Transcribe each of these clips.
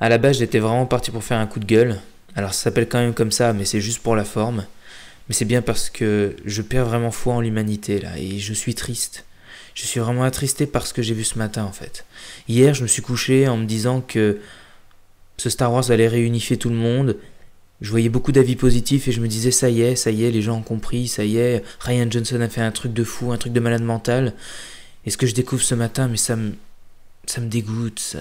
À la base, j'étais vraiment parti pour faire un coup de gueule. Alors ça s'appelle quand même comme ça, mais c'est juste pour la forme. Mais c'est bien parce que je perds vraiment foi en l'humanité là, et je suis triste. Je suis vraiment attristé par ce que j'ai vu ce matin en fait. Hier, je me suis couché en me disant que ce Star Wars allait réunifier tout le monde. Je voyais beaucoup d'avis positifs et je me disais ça y est, ça y est, les gens ont compris, ça y est, Ryan Johnson a fait un truc de fou, un truc de malade mental. Et ce que je découvre ce matin, mais ça me, ça me dégoûte. Ça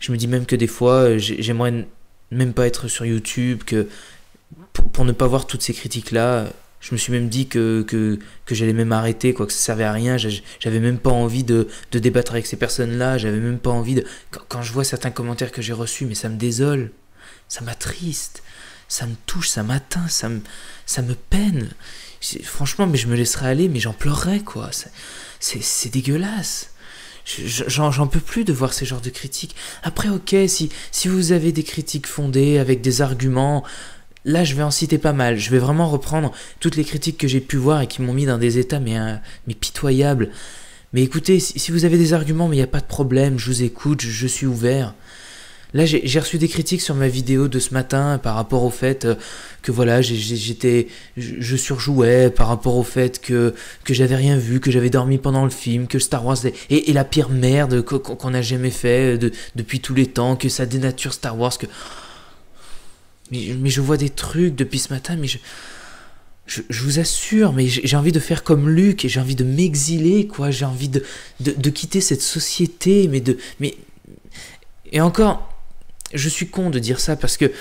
je me dis même que des fois, euh, j'aimerais même pas être sur YouTube, que pour, ne pas voir toutes ces critiques-là, je me suis même dit que, j'allais même arrêter, quoi, que ça servait à rien. J'avais même pas envie de, débattre avec ces personnes-là. J'avais même pas envie de. Quand, je vois certains commentaires que j'ai reçus, mais ça me désole. Ça m'attriste. Ça me touche, ça m'atteint, ça me, ça me peine. Franchement, mais je me laisserais aller, mais j'en pleurerais, quoi. C'est dégueulasse. J'en peux plus de voir ces genres de critiques. Après, ok, si, si vous avez des critiques fondées avec des arguments, là je vais en citer pas mal. Je vais vraiment reprendre toutes les critiques que j'ai pu voir et qui m'ont mis dans des états mais, euh, mais pitoyables. Mais écoutez, si, vous avez des arguments, mais il n'y a pas de problème, je vous écoute, je suis ouvert. Là, j'ai reçu des critiques sur ma vidéo de ce matin par rapport au fait euh, que voilà, j'étais, je surjouais par rapport au fait que j'avais rien vu, que j'avais dormi pendant le film, que Star Wars est, la pire merde qu'on a jamais fait euh, depuis tous les temps, que ça dénature Star Wars, que mais, je vois des trucs depuis ce matin, mais je je, vous assure, mais j'ai envie de faire comme Luc, et j'ai envie de m'exiler, quoi. J'ai envie de, quitter cette société, mais de. Mais... Et encore, je suis con de dire ça parce que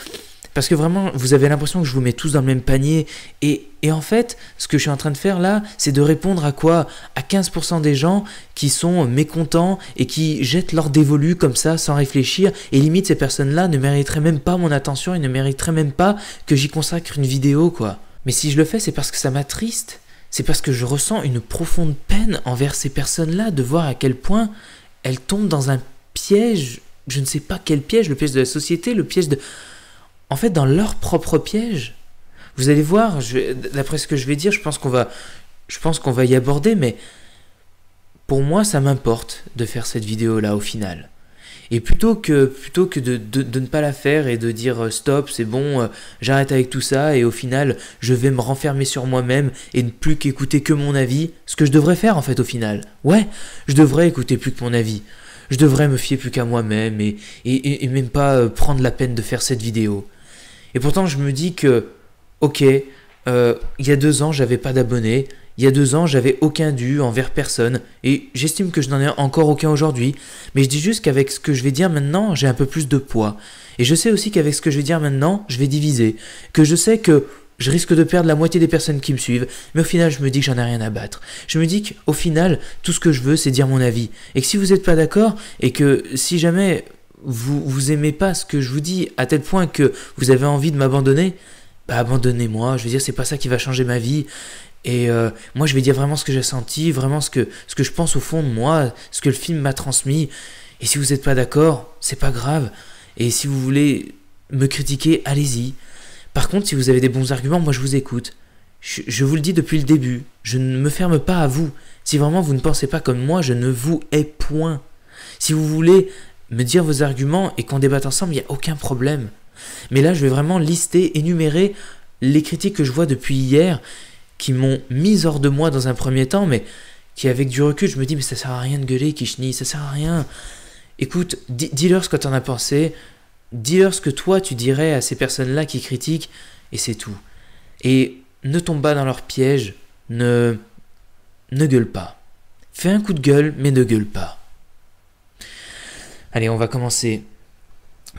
parce que vraiment, vous avez l'impression que je vous mets tous dans le même panier. Et, et en fait, ce que je suis en train de faire là, c'est de répondre à quoi À 15% des gens qui sont mécontents et qui jettent leur dévolu comme ça, sans réfléchir. Et limite, ces personnes-là ne mériteraient même pas mon attention et ne mériteraient même pas que j'y consacre une vidéo, quoi. Mais si je le fais, c'est parce que ça m'attriste. C'est parce que je ressens une profonde peine envers ces personnes-là de voir à quel point elles tombent dans un piège je ne sais pas quel piège, le piège de la société, le piège de... En fait, dans leur propre piège, vous allez voir, d'après ce que je vais dire, je pense qu'on va, je va y aborder, mais pour moi, ça m'importe de faire cette vidéo-là au final. Et plutôt que, plutôt que de, de, ne pas la faire et de dire euh, stop, c'est bon, euh, j'arrête avec tout ça, et au final, je vais me renfermer sur moi-même et ne plus qu'écouter que mon avis, ce que je devrais faire en fait au final. Ouais, je devrais écouter plus que mon avis. Je devrais me fier plus qu'à moi-même et, même pas euh, prendre la peine de faire cette vidéo. Et pourtant, je me dis que, ok, euh, il y a deux ans, j'avais pas d'abonnés. Il y a deux ans, j'avais aucun dû envers personne. Et j'estime que je n'en ai encore aucun aujourd'hui. Mais je dis juste qu'avec ce que je vais dire maintenant, j'ai un peu plus de poids. Et je sais aussi qu'avec ce que je vais dire maintenant, je vais diviser. Que je sais que je risque de perdre la moitié des personnes qui me suivent, mais au final je me dis que j'en ai rien à battre. Je me dis qu'au final, tout ce que je veux, c'est dire mon avis. Et que si vous n'êtes pas d'accord, et que si jamais vous, vous aimez pas ce que je vous dis, à tel point que vous avez envie de m'abandonner, bah abandonnez-moi, je veux dire, c'est pas ça qui va changer ma vie. Et euh, moi je vais dire vraiment ce que j'ai senti, vraiment ce que, ce que je pense au fond de moi, ce que le film m'a transmis. Et si vous n'êtes pas d'accord, c'est pas grave. Et si vous voulez me critiquer, allez-y. Par contre, si vous avez des bons arguments, moi je vous écoute. Je, vous le dis depuis le début, je ne me ferme pas à vous. Si vraiment vous ne pensez pas comme moi, je ne vous hais point. Si vous voulez me dire vos arguments et qu'on débatte ensemble, il n'y a aucun problème. Mais là, je vais vraiment lister, énumérer les critiques que je vois depuis hier, qui m'ont mis hors de moi dans un premier temps, mais qui avec du recul, je me dis, mais ça sert à rien de gueuler, Kishni, ça sert à rien. Écoute, dis-leur ce que en as pensé, dis-leur ce que toi tu dirais à ces personnes-là qui critiquent, et c'est tout. Et ne tombe pas dans leur piège, ne... ne gueule pas. Fais un coup de gueule, mais ne gueule pas. Allez, on va commencer.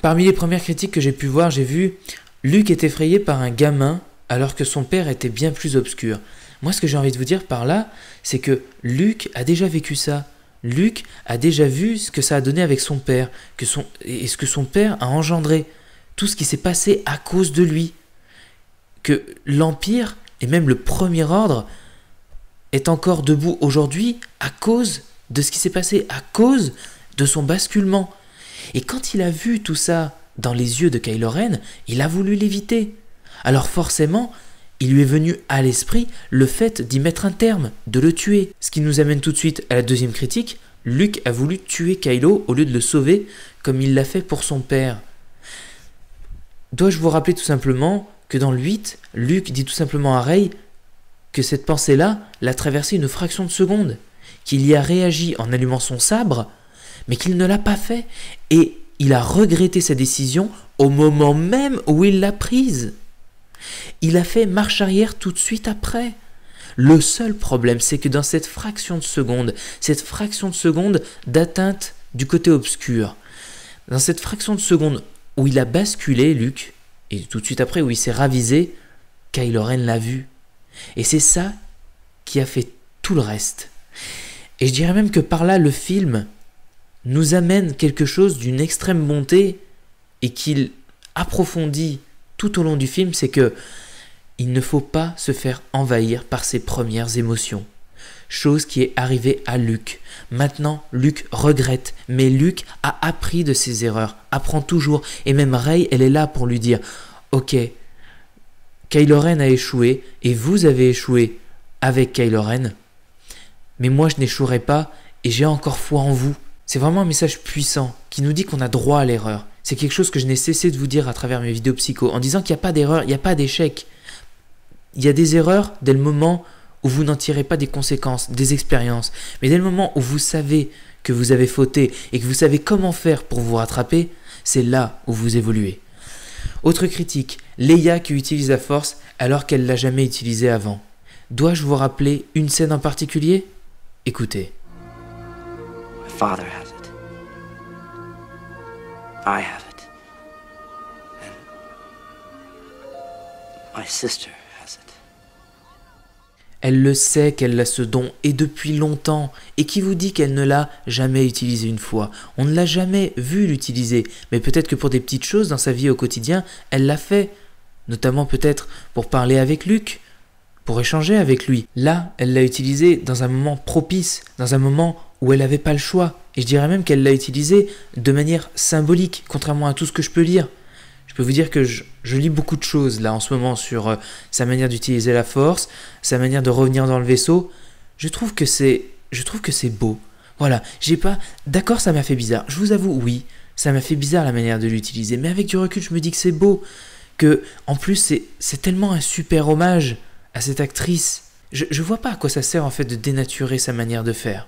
Parmi les premières critiques que j'ai pu voir, j'ai vu Luc est effrayé par un gamin alors que son père était bien plus obscur. Moi, ce que j'ai envie de vous dire par là, c'est que Luc a déjà vécu ça. Luc a déjà vu ce que ça a donné avec son père, que son, et ce que son père a engendré, tout ce qui s'est passé à cause de lui. Que l'Empire, et même le Premier Ordre, est encore debout aujourd'hui à cause de ce qui s'est passé, à cause de son basculement. Et quand il a vu tout ça dans les yeux de Kylo Ren, il a voulu l'éviter. Alors forcément, il lui est venu à l'esprit le fait d'y mettre un terme, de le tuer. Ce qui nous amène tout de suite à la deuxième critique, Luke a voulu tuer Kylo au lieu de le sauver comme il l'a fait pour son père. Dois-je vous rappeler tout simplement que dans le 8, Luke dit tout simplement à Rey que cette pensée-là l'a traversé une fraction de seconde, qu'il y a réagi en allumant son sabre, mais qu'il ne l'a pas fait, et il a regretté sa décision au moment même où il l'a prise. Il a fait marche arrière tout de suite après. Le seul problème, c'est que dans cette fraction de seconde, cette fraction de seconde d'atteinte du côté obscur, dans cette fraction de seconde où il a basculé, Luc, et tout de suite après où il s'est ravisé, Kylo Ren l'a vu. Et c'est ça qui a fait tout le reste. Et je dirais même que par là, le film nous amène quelque chose d'une extrême bonté et qu'il approfondit tout au long du film, c'est que il ne faut pas se faire envahir par ses premières émotions. Chose qui est arrivée à Luc. Maintenant, Luc regrette, mais Luc a appris de ses erreurs, apprend toujours, et même Ray, elle est là pour lui dire Ok, Kylo Ren a échoué, et vous avez échoué avec Kylo Ren, mais moi je n'échouerai pas, et j'ai encore foi en vous. C'est vraiment un message puissant qui nous dit qu'on a droit à l'erreur, c'est quelque chose que je n'ai cessé de vous dire à travers mes vidéos psycho, en disant qu'il n'y a pas d'erreur, il n'y a pas d'échec. Il y a des erreurs dès le moment où vous n'en tirez pas des conséquences, des expériences. Mais dès le moment où vous savez que vous avez fauté et que vous savez comment faire pour vous rattraper, c'est là où vous évoluez. Autre critique, Leia qui utilise la force alors qu'elle l'a jamais utilisée avant. Dois-je vous rappeler une scène en particulier Écoutez. Elle le sait qu'elle a ce don et depuis longtemps. Et qui vous dit qu'elle ne l'a jamais utilisé une fois On ne l'a jamais vu l'utiliser. Mais peut-être que pour des petites choses dans sa vie au quotidien, elle l'a fait. Notamment peut-être pour parler avec Luc, pour échanger avec lui. Là, elle l'a utilisé dans un moment propice, dans un moment où elle n'avait pas le choix. Et je dirais même qu'elle l'a utilisé de manière symbolique, contrairement à tout ce que je peux lire. Je peux vous dire que je, lis beaucoup de choses là en ce moment sur euh, sa manière d'utiliser la force, sa manière de revenir dans le vaisseau. Je trouve que c'est, je trouve que c'est beau. Voilà, j'ai pas. D'accord, ça m'a fait bizarre. Je vous avoue, oui, ça m'a fait bizarre la manière de l'utiliser. Mais avec du recul, je me dis que c'est beau. Que, en plus, c'est tellement un super hommage à cette actrice. Je, je vois pas à quoi ça sert en fait de dénaturer sa manière de faire.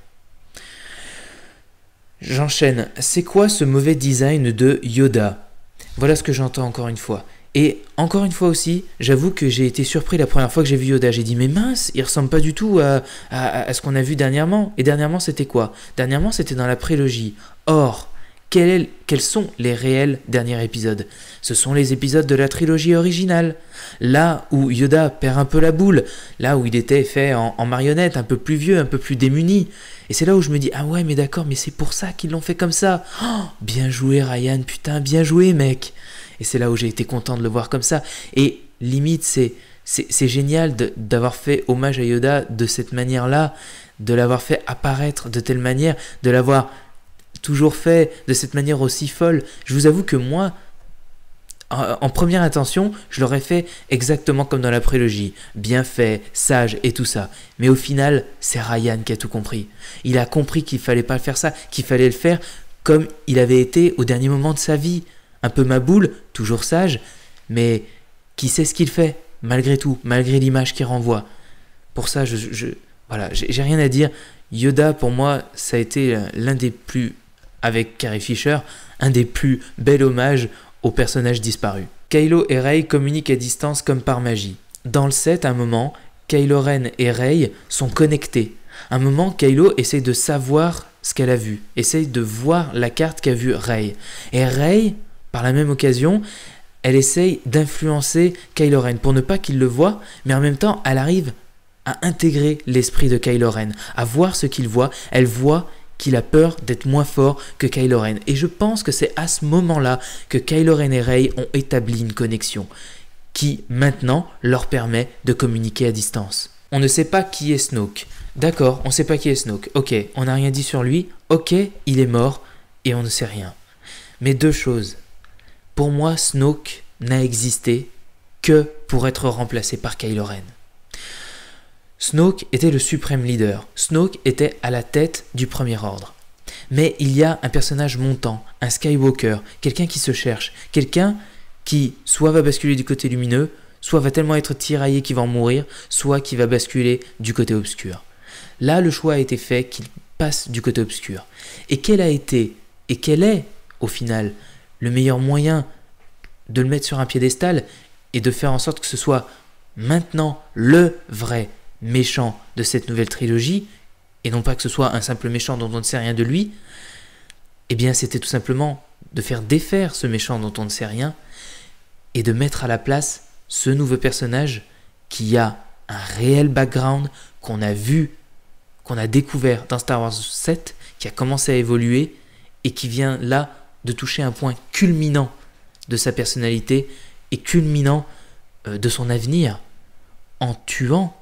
J'enchaîne. C'est quoi ce mauvais design de Yoda Voilà ce que j'entends encore une fois. Et encore une fois aussi, j'avoue que j'ai été surpris la première fois que j'ai vu Yoda. J'ai dit, mais mince, il ressemble pas du tout à, à, à ce qu'on a vu dernièrement. Et dernièrement, c'était quoi Dernièrement, c'était dans la prélogie. Or, quels sont les réels derniers épisodes Ce sont les épisodes de la trilogie originale, là où Yoda perd un peu la boule, là où il était fait en, marionnette, un peu plus vieux, un peu plus démuni. Et c'est là où je me dis ah ouais mais d'accord mais c'est pour ça qu'ils l'ont fait comme ça. Oh, bien joué Ryan, putain bien joué mec. Et c'est là où j'ai été content de le voir comme ça. Et limite c'est c'est génial d'avoir fait hommage à Yoda de cette manière-là, de l'avoir fait apparaître de telle manière, de l'avoir toujours fait de cette manière aussi folle. Je vous avoue que moi, en première intention, je l'aurais fait exactement comme dans la prélogie, bien fait, sage et tout ça. Mais au final, c'est Ryan qui a tout compris. Il a compris qu'il fallait pas faire ça, qu'il fallait le faire comme il avait été au dernier moment de sa vie. Un peu maboule, toujours sage, mais qui sait ce qu'il fait, malgré tout, malgré l'image qu'il renvoie. Pour ça, je, je voilà, j'ai rien à dire. Yoda, pour moi, ça a été l'un des plus avec Carrie Fisher, un des plus bels hommages aux personnages disparus. Kylo et Rey communiquent à distance comme par magie. Dans le set, à un moment, Kylo Ren et Rey sont connectés. un moment, Kylo essaie de savoir ce qu'elle a vu, essaie de voir la carte qu'a vue Rey. Et Rey, par la même occasion, elle essaye d'influencer Kylo Ren pour ne pas qu'il le voie, mais en même temps, elle arrive à intégrer l'esprit de Kylo Ren, à voir ce qu'il voit. Elle voit qu'il a peur d'être moins fort que Kylo Ren. Et je pense que c'est à ce moment-là que Kylo Ren et Rey ont établi une connexion qui, maintenant, leur permet de communiquer à distance. On ne sait pas qui est Snoke. D'accord, on ne sait pas qui est Snoke. Ok, on n'a rien dit sur lui. Ok, il est mort et on ne sait rien. Mais deux choses. Pour moi, Snoke n'a existé que pour être remplacé par Kylo Ren. Snoke était le suprême leader. Snoke était à la tête du Premier Ordre. Mais il y a un personnage montant, un Skywalker, quelqu'un qui se cherche, quelqu'un qui soit va basculer du côté lumineux, soit va tellement être tiraillé qu'il va en mourir, soit qui va basculer du côté obscur. Là, le choix a été fait qu'il passe du côté obscur. Et quel a été, et quel est, au final, le meilleur moyen de le mettre sur un piédestal et de faire en sorte que ce soit maintenant le vrai méchant de cette nouvelle trilogie, et non pas que ce soit un simple méchant dont on ne sait rien de lui, et eh bien c'était tout simplement de faire défaire ce méchant dont on ne sait rien, et de mettre à la place ce nouveau personnage qui a un réel background qu'on a vu, qu'on a découvert dans Star Wars 7, qui a commencé à évoluer, et qui vient là de toucher un point culminant de sa personnalité et culminant euh, de son avenir en tuant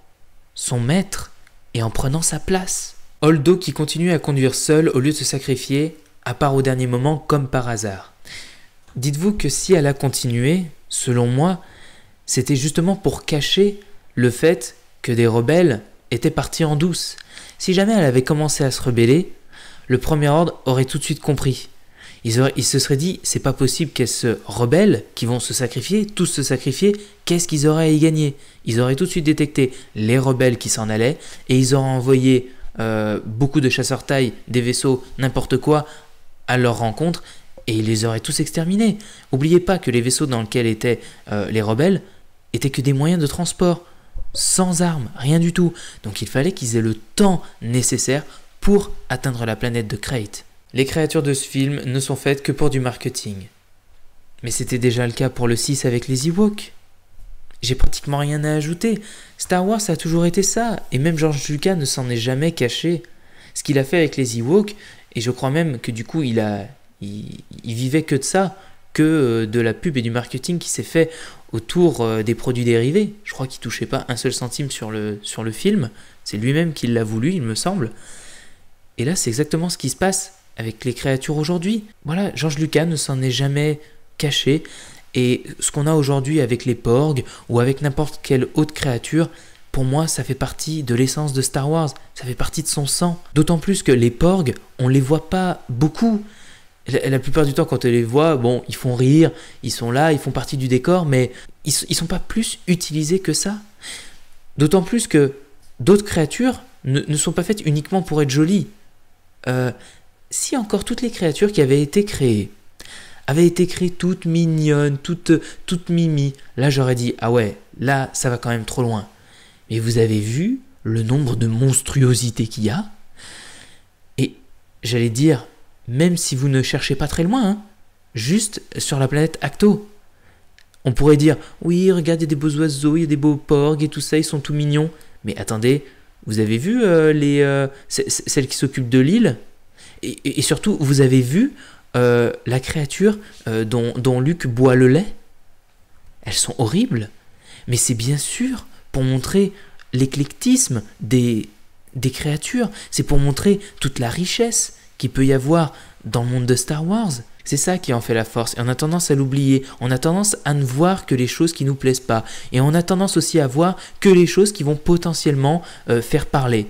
son maître et en prenant sa place. Holdo qui continue à conduire seul au lieu de se sacrifier, à part au dernier moment comme par hasard. Dites-vous que si elle a continué, selon moi, c'était justement pour cacher le fait que des rebelles étaient partis en douce. Si jamais elle avait commencé à se rebeller, le Premier Ordre aurait tout de suite compris. Ils, se seraient dit, c'est pas possible qu'elles se rebelles qui vont se sacrifier, tous se sacrifier, qu'est-ce qu'ils auraient à y gagner Ils auraient tout de suite détecté les rebelles qui s'en allaient et ils auraient envoyé euh, beaucoup de chasseurs taille des vaisseaux, n'importe quoi, à leur rencontre et ils les auraient tous exterminés. Oubliez pas que les vaisseaux dans lesquels étaient euh, les rebelles étaient que des moyens de transport, sans armes, rien du tout. Donc il fallait qu'ils aient le temps nécessaire pour atteindre la planète de Crate. Les créatures de ce film ne sont faites que pour du marketing. Mais c'était déjà le cas pour le 6 avec les Ewoks. J'ai pratiquement rien à ajouter. Star Wars a toujours été ça, et même George Lucas ne s'en est jamais caché. Ce qu'il a fait avec les Ewoks, et je crois même que du coup il a, vivait que de ça, que euh, de la pub et du marketing qui s'est fait autour euh, des produits dérivés. Je crois qu'il touchait pas un seul centime sur le, sur le film. C'est lui-même qui l'a voulu, il me semble. Et là, c'est exactement ce qui se passe avec les créatures aujourd'hui. Voilà, George Lucas ne s'en est jamais caché. Et ce qu'on a aujourd'hui avec les porgs ou avec n'importe quelle autre créature, pour moi, ça fait partie de l'essence de Star Wars. Ça fait partie de son sang. D'autant plus que les porgs, on les voit pas beaucoup. La, plupart du temps, quand on les voit, bon, ils font rire, ils sont là, ils font partie du décor, mais ils, ne sont pas plus utilisés que ça. D'autant plus que d'autres créatures ne, sont pas faites uniquement pour être jolies. Euh, si encore toutes les créatures qui avaient été créées avaient été créées toutes mignonnes, toutes, toutes mimi, là j'aurais dit, ah ouais, là ça va quand même trop loin. Mais vous avez vu le nombre de monstruosités qu'il y a Et j'allais dire, même si vous ne cherchez pas très loin, hein, juste sur la planète Acto. On pourrait dire, oui, regarde, il y a des beaux oiseaux, il y a des beaux porgs et tout ça, ils sont tout mignons. Mais attendez, vous avez vu euh, les, euh, celles qui s'occupent de l'île et, surtout, vous avez vu euh, la créature euh, dont, Luc boit le lait Elles sont horribles. Mais c'est bien sûr pour montrer l'éclectisme des, créatures. C'est pour montrer toute la richesse qu'il peut y avoir dans le monde de Star Wars. C'est ça qui en fait la force, et on a tendance à l'oublier, on a tendance à ne voir que les choses qui nous plaisent pas, et on a tendance aussi à voir que les choses qui vont potentiellement euh, faire parler.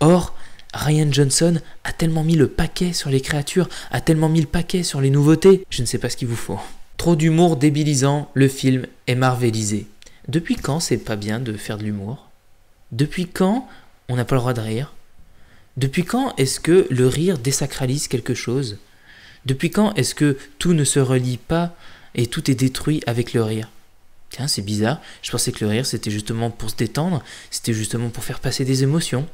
Or, Ryan Johnson a tellement mis le paquet sur les créatures, a tellement mis le paquet sur les nouveautés, je ne sais pas ce qu'il vous faut. Trop d'humour débilisant, le film est marvelisé. Depuis quand c'est pas bien de faire de l'humour Depuis quand on n'a pas le droit de rire Depuis quand est-ce que le rire désacralise quelque chose Depuis quand est-ce que tout ne se relie pas et tout est détruit avec le rire Tiens, c'est bizarre, je pensais que le rire c'était justement pour se détendre, c'était justement pour faire passer des émotions.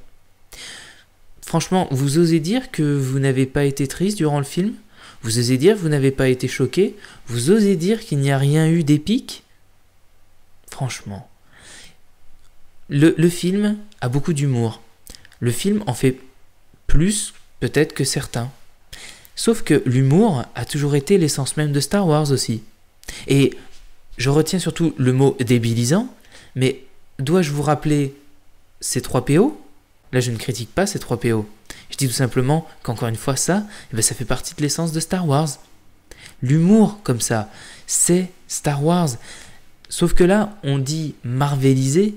Franchement, vous osez dire que vous n'avez pas été triste durant le film Vous osez dire que vous n'avez pas été choqué Vous osez dire qu'il n'y a rien eu d'épique Franchement. Le, film a beaucoup d'humour. Le film en fait plus peut-être que certains. Sauf que l'humour a toujours été l'essence même de Star Wars aussi. Et je retiens surtout le mot débilisant, mais dois-je vous rappeler ces trois PO Là, je ne critique pas ces trois PO. Je dis tout simplement qu'encore une fois, ça, eh ben, ça fait partie de l'essence de Star Wars. L'humour, comme ça, c'est Star Wars. Sauf que là, on dit marvelisé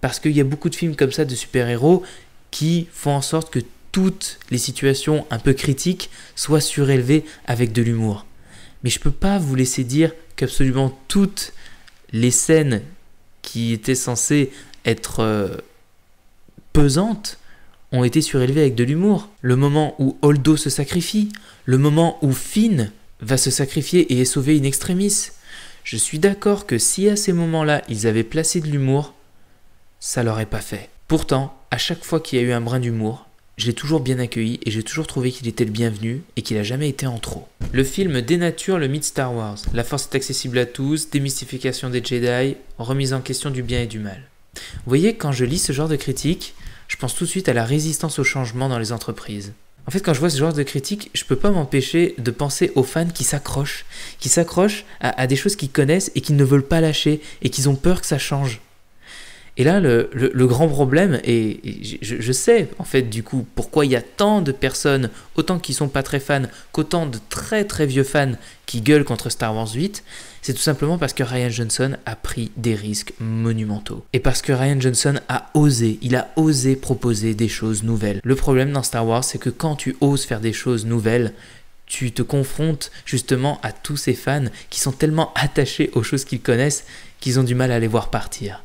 parce qu'il y a beaucoup de films comme ça de super-héros qui font en sorte que toutes les situations un peu critiques soient surélevées avec de l'humour. Mais je ne peux pas vous laisser dire qu'absolument toutes les scènes qui étaient censées être euh, pesantes ont été surélevées avec de l'humour. Le moment où Holdo se sacrifie, le moment où Finn va se sacrifier et est sauvé in extremis. Je suis d'accord que si à ces moments-là ils avaient placé de l'humour, ça l'aurait pas fait. Pourtant, à chaque fois qu'il y a eu un brin d'humour, je l'ai toujours bien accueilli et j'ai toujours trouvé qu'il était le bienvenu et qu'il n'a jamais été en trop. Le film dénature le mythe Star Wars. La force est accessible à tous, démystification des Jedi, remise en question du bien et du mal. Vous voyez, quand je lis ce genre de critique, je pense tout de suite à la résistance au changement dans les entreprises. En fait, quand je vois ce genre de critique, je peux pas m'empêcher de penser aux fans qui s'accrochent, qui s'accrochent à, des choses qu'ils connaissent et qu'ils ne veulent pas lâcher et qu'ils ont peur que ça change. Et là, le, grand problème, et, je, sais en fait du coup pourquoi il y a tant de personnes, autant qui sont pas très fans, qu'autant de très très vieux fans qui gueulent contre Star Wars 8, c'est tout simplement parce que Ryan Johnson a pris des risques monumentaux. Et parce que Ryan Johnson a osé, il a osé proposer des choses nouvelles. Le problème dans Star Wars, c'est que quand tu oses faire des choses nouvelles, tu te confrontes justement à tous ces fans qui sont tellement attachés aux choses qu'ils connaissent qu'ils ont du mal à les voir partir.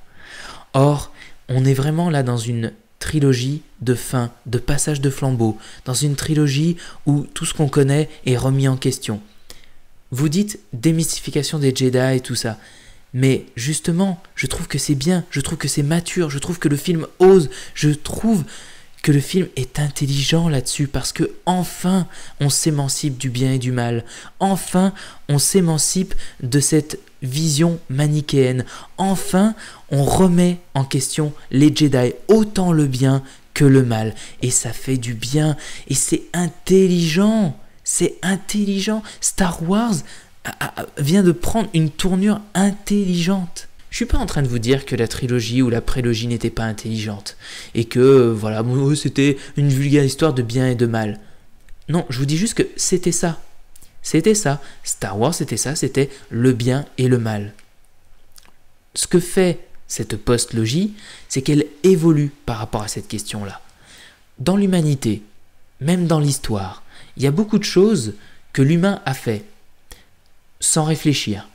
Or, on est vraiment là dans une trilogie de fin, de passage de flambeau, dans une trilogie où tout ce qu'on connaît est remis en question. Vous dites démystification des Jedi et tout ça. Mais justement, je trouve que c'est bien, je trouve que c'est mature, je trouve que le film ose, je trouve que le film est intelligent là-dessus parce que enfin on s'émancipe du bien et du mal. Enfin, on s'émancipe de cette vision manichéenne. Enfin, on remet en question les Jedi, autant le bien que le mal et ça fait du bien et c'est intelligent c'est intelligent. Star Wars vient de prendre une tournure intelligente. Je suis pas en train de vous dire que la trilogie ou la prélogie n'était pas intelligente et que voilà, c'était une vulgaire histoire de bien et de mal. Non, je vous dis juste que c'était ça. C'était ça. Star Wars, c'était ça, c'était le bien et le mal. Ce que fait cette post-logie, c'est qu'elle évolue par rapport à cette question-là. Dans l'humanité, même dans l'histoire, il y a beaucoup de choses que l'humain a fait sans réfléchir.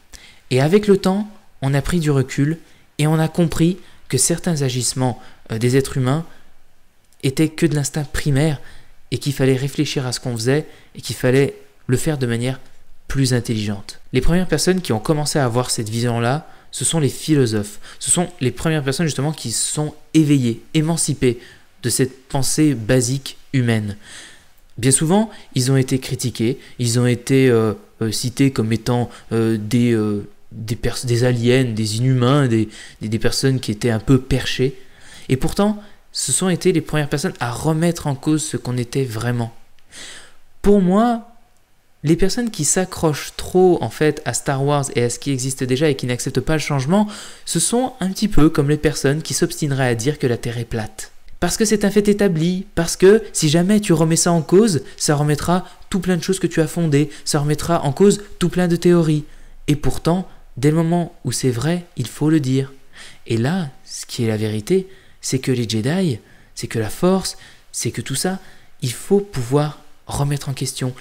Et avec le temps, on a pris du recul et on a compris que certains agissements euh, des êtres humains étaient que de l'instinct primaire et qu'il fallait réfléchir à ce qu'on faisait et qu'il fallait le faire de manière plus intelligente. Les premières personnes qui ont commencé à avoir cette vision-là, ce sont les philosophes. Ce sont les premières personnes justement qui sont éveillées, émancipées de cette pensée basique humaine. Bien souvent, ils ont été critiqués, ils ont été euh, euh, cités comme étant euh, des, des, aliens, des inhumains, des, personnes qui étaient un peu perchées. Et pourtant, ce sont été les premières personnes à remettre en cause ce qu'on était vraiment. Pour moi, les personnes qui s'accrochent trop en fait à Star Wars et à ce qui existe déjà et qui n'acceptent pas le changement, ce sont un petit peu comme les personnes qui s'obstineraient à dire que la Terre est plate parce que c'est un fait établi, parce que si jamais tu remets ça en cause, ça remettra tout plein de choses que tu as fondées, ça remettra en cause tout plein de théories. Et pourtant, dès le moment où c'est vrai, il faut le dire. Et là, ce qui est la vérité, c'est que les Jedi, c'est que la force, c'est que tout ça, il faut pouvoir remettre en question.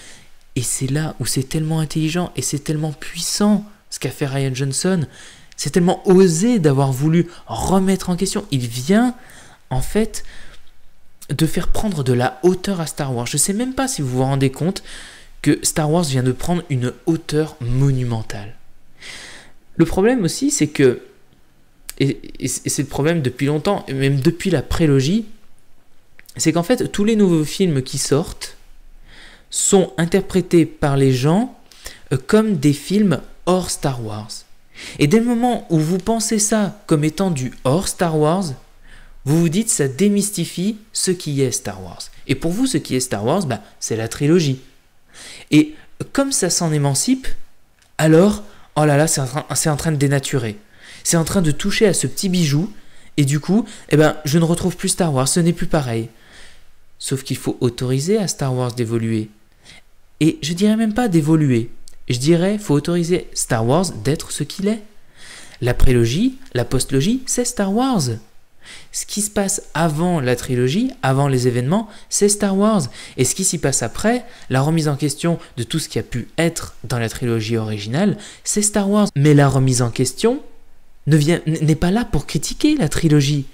Et c'est là où c'est tellement intelligent et c'est tellement puissant ce qu'a fait Ryan Johnson. C'est tellement osé d'avoir voulu remettre en question. Il vient en fait, de faire prendre de la hauteur à Star Wars. Je ne sais même pas si vous vous rendez compte que Star Wars vient de prendre une hauteur monumentale. Le problème aussi, c'est que, et, c'est le problème depuis longtemps, et même depuis la prélogie, c'est qu'en fait, tous les nouveaux films qui sortent sont interprétés par les gens euh, comme des films hors Star Wars. Et dès le moment où vous pensez ça comme étant du hors Star Wars, vous vous dites ça démystifie ce qui est Star Wars. Et pour vous, ce qui est Star Wars, bah, c'est la trilogie. Et comme ça s'en émancipe, alors, oh là là, c'est en, en, train de dénaturer. C'est en train de toucher à ce petit bijou, et du coup, eh ben, je ne retrouve plus Star Wars, ce n'est plus pareil. Sauf qu'il faut autoriser à Star Wars d'évoluer. Et je dirais même pas d'évoluer. Je dirais, faut autoriser Star Wars d'être ce qu'il est. La prélogie, la postlogie, c'est Star Wars. Ce qui se passe avant la trilogie, avant les événements, c'est Star Wars. Et ce qui s'y passe après, la remise en question de tout ce qui a pu être dans la trilogie originale, c'est Star Wars. Mais la remise en question n'est pas là pour critiquer la trilogie.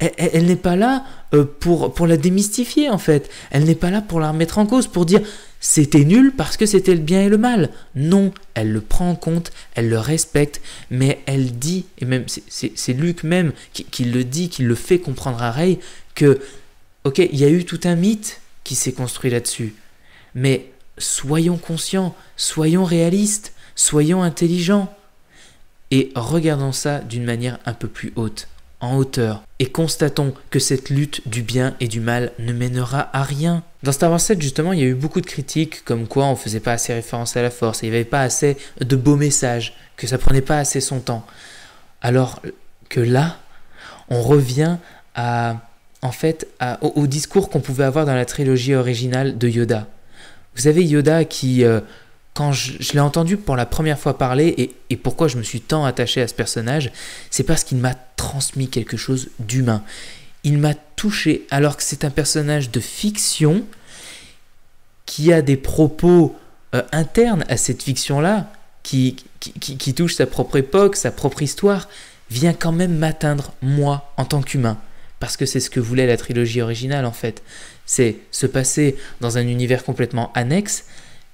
Elle, n'est pas là euh, pour, pour la démystifier en fait. Elle n'est pas là pour la remettre en cause, pour dire c'était nul parce que c'était le bien et le mal. Non, elle le prend en compte, elle le respecte, mais elle dit, et même c'est Luc même qui, le dit, qui le fait comprendre à Ray, que, ok, il y a eu tout un mythe qui s'est construit là-dessus, mais soyons conscients, soyons réalistes, soyons intelligents, et regardons ça d'une manière un peu plus haute hauteur et constatons que cette lutte du bien et du mal ne mènera à rien. Dans Star Wars 7, justement, il y a eu beaucoup de critiques comme quoi on faisait pas assez référence à la force, et il n'y avait pas assez de beaux messages, que ça prenait pas assez son temps. Alors que là, on revient à en fait au, discours qu'on pouvait avoir dans la trilogie originale de Yoda. Vous savez Yoda qui euh, quand je, l'ai entendu pour la première fois parler et, pourquoi je me suis tant attaché à ce personnage, c'est parce qu'il m'a transmis quelque chose d'humain. Il m'a touché alors que c'est un personnage de fiction qui a des propos euh, internes à cette fiction-là, qui touche sa propre époque, sa propre histoire, vient quand même m'atteindre, moi, en tant qu'humain parce que c'est ce que voulait la trilogie originale en fait. C'est se passer dans un univers complètement annexe,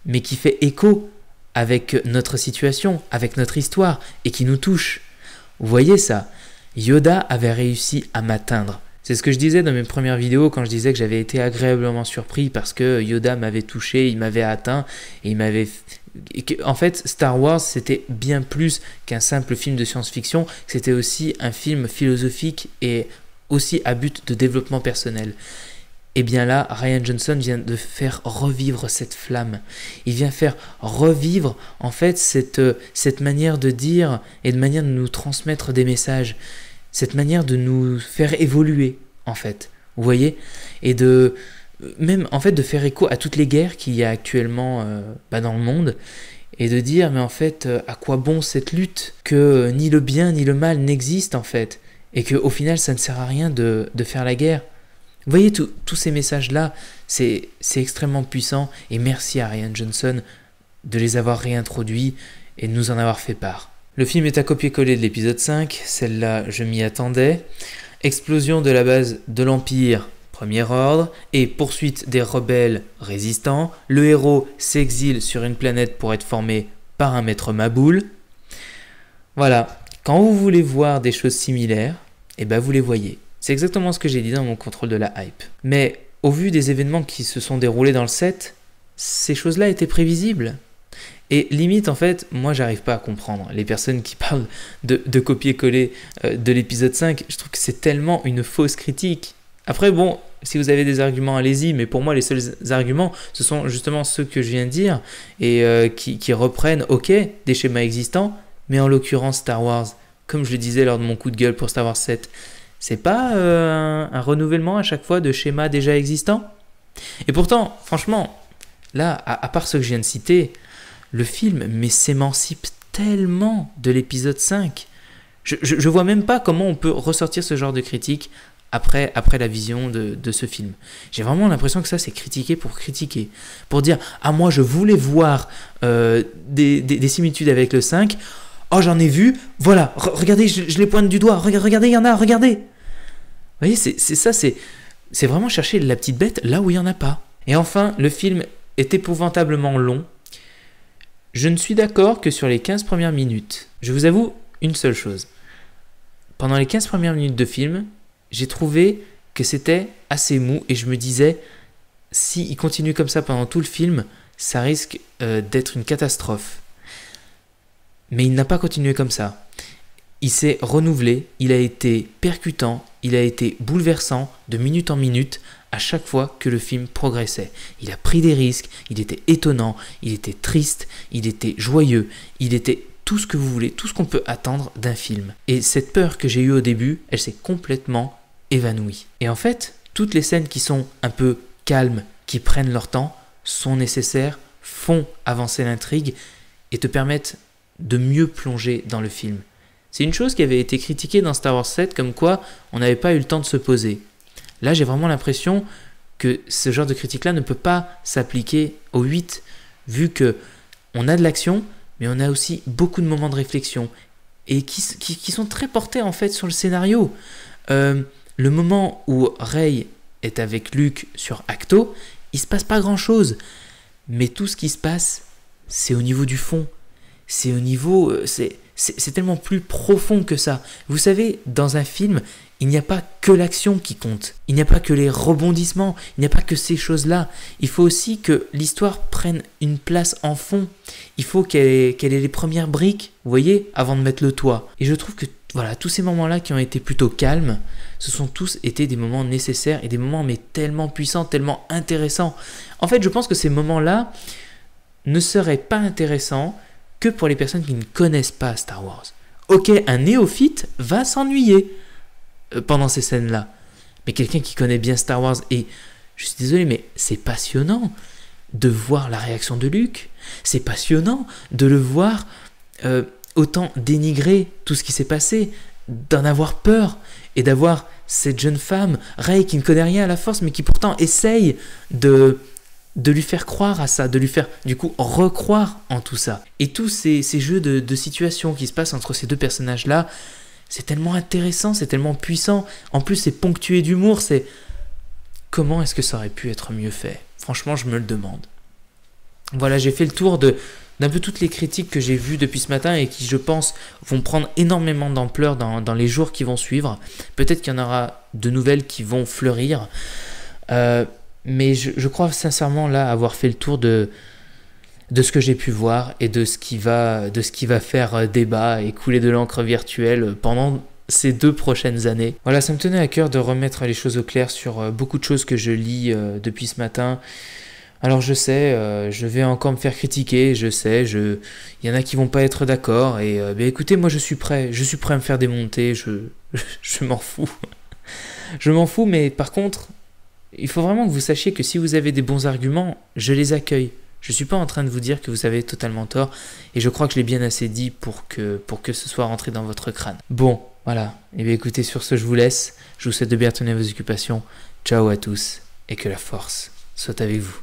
mais qui fait écho avec notre situation, avec notre histoire, et qui nous touche. Vous voyez ça Yoda avait réussi à m'atteindre. C'est ce que je disais dans mes premières vidéos quand je disais que j'avais été agréablement surpris parce que Yoda m'avait touché, il m'avait atteint, et il m'avait... En fait, Star Wars, c'était bien plus qu'un simple film de science-fiction, c'était aussi un film philosophique et aussi à but de développement personnel. Et eh bien là, Ryan Johnson vient de faire revivre cette flamme. Il vient faire revivre en fait euh, cette, manière de dire et de manière de nous transmettre des messages, cette manière de nous faire évoluer en fait. Vous voyez Et de euh, même en fait de faire écho à toutes les guerres qu'il y a actuellement euh, bah, dans le monde et de dire mais en fait à quoi bon cette lutte que ni le bien ni le mal n'existent en fait et qu'au final ça ne sert à rien de faire la guerre. Vous voyez tous ces messages-là, c'est extrêmement puissant et merci à Ryan Johnson de les avoir réintroduits et de nous en avoir fait part. Le film est à copier-coller de l'épisode 5, celle-là je m'y attendais. Explosion de la base de l'Empire, premier ordre, et poursuite des rebelles résistants. Le héros s'exile sur une planète pour être formé par un maître Maboule. Voilà, quand vous voulez voir des choses similaires, eh ben vous les voyez. C'est exactement ce que j'ai dit dans mon contrôle de la hype. Mais au vu des événements qui se sont déroulés dans le set, ces choses-là étaient prévisibles. Et limite, en fait, moi, j'arrive pas à comprendre les personnes qui parlent de, copier-coller euh, de l'épisode 5. Je trouve que c'est tellement une fausse critique. Après, bon, si vous avez des arguments, allez-y, mais pour moi, les seuls arguments, ce sont justement ceux que je viens de dire et euh, qui, qui reprennent, ok, des schémas existants, mais en l'occurrence Star Wars, comme je le disais lors de mon coup de gueule pour Star Wars 7, c'est pas euh, un, renouvellement à chaque fois de schémas déjà existants Et pourtant, franchement, là, à, part ce que je viens de citer, le film mais s'émancipe tellement de l'épisode 5. Je, je, vois même pas comment on peut ressortir ce genre de critique après, après la vision de, de ce film. J'ai vraiment l'impression que ça, c'est critiquer pour critiquer. Pour dire, ah moi, je voulais voir euh, des similitudes avec le 5. Oh, j'en ai vu. Voilà, regardez, je, les pointe du doigt. regardez, il y en a, regardez. Vous voyez, c'est ça, c'est vraiment chercher la petite bête là où il n'y en a pas. Et enfin, le film est épouvantablement long. Je ne suis d'accord que sur les 15 premières minutes. Je vous avoue une seule chose. Pendant les 15 premières minutes de film, j'ai trouvé que c'était assez mou et je me disais, si continue comme ça pendant tout le film, ça risque euh, d'être une catastrophe. Mais il n'a pas continué comme ça. Il s'est renouvelé, il a été percutant, il a été bouleversant de minute en minute à chaque fois que le film progressait. Il a pris des risques, il était étonnant, il était triste, il était joyeux, il était tout ce que vous voulez, tout ce qu'on peut attendre d'un film. Et cette peur que j'ai eue au début, elle s'est complètement évanouie. Et en fait, toutes les scènes qui sont un peu calmes, qui prennent leur temps, sont nécessaires, font avancer l'intrigue et te permettent de mieux plonger dans le film. C'est une chose qui avait été critiquée dans Star Wars 7 comme quoi on n'avait pas eu le temps de se poser. Là j'ai vraiment l'impression que ce genre de critique-là ne peut pas s'appliquer au 8 vu que on a de l'action mais on a aussi beaucoup de moments de réflexion et qui, sont très portés en fait sur le scénario. Euh, le moment où Rey est avec Luke sur Acto, il se passe pas grand chose. Mais tout ce qui se passe, c'est au niveau du fond c'est au niveau, euh, c'est, tellement plus profond que ça. Vous savez, dans un film, il n'y a pas que l'action qui compte. Il n'y a pas que les rebondissements. Il n'y a pas que ces choses-là. Il faut aussi que l'histoire prenne une place en fond. Il faut qu'elle ait, ait, les premières briques, vous voyez, avant de mettre le toit. Et je trouve que voilà, tous ces moments-là qui ont été plutôt calmes, ce sont tous été des moments nécessaires et des moments mais tellement puissants, tellement intéressants. En fait, je pense que ces moments-là ne seraient pas intéressants que pour les personnes qui ne connaissent pas Star Wars. Ok, un néophyte va s'ennuyer euh, pendant ces scènes-là. Mais quelqu'un qui connaît bien Star Wars, et je suis désolé, mais c'est passionnant de voir la réaction de Luke. C'est passionnant de le voir euh, autant dénigrer tout ce qui s'est passé, d'en avoir peur et d'avoir cette jeune femme, Rey, qui ne connaît rien à la force, mais qui pourtant essaye de de lui faire croire à ça, de lui faire du coup recroire en tout ça. Et tous ces, jeux de, de situation qui se passent entre ces deux personnages-là, c'est tellement intéressant, c'est tellement puissant. En plus, c'est ponctué d'humour, c'est... Comment est-ce que ça aurait pu être mieux fait Franchement, je me le demande. Voilà, j'ai fait le tour de d'un peu toutes les critiques que j'ai vues depuis ce matin et qui, je pense, vont prendre énormément d'ampleur dans, dans, les jours qui vont suivre. Peut-être qu'il y en aura de nouvelles qui vont fleurir. Euh, mais je, crois sincèrement là avoir fait le tour de, de ce que j'ai pu voir et de ce qui va, de ce qui va faire euh, débat et couler de l'encre virtuelle pendant ces deux prochaines années. Voilà, ça me tenait à cœur de remettre les choses au clair sur euh, beaucoup de choses que je lis euh, depuis ce matin. Alors je sais, je vais encore me faire critiquer, je sais, je... il y en a qui vont pas être d'accord, et ben, écoutez, moi je suis prêt, je suis prêt à me faire démonter, je, je m'en fous. je m'en fous, mais par contre, il faut vraiment que vous sachiez que si vous avez des bons arguments, je les accueille. Je ne suis pas en train de vous dire que vous avez totalement tort, et je crois que je l'ai bien assez dit pour que, pour que ce soit rentré dans votre crâne. Bon, voilà. Et eh bien écoutez, sur ce, je vous laisse. Je vous souhaite de bien tenir vos occupations. Ciao à tous, et que la force soit avec vous.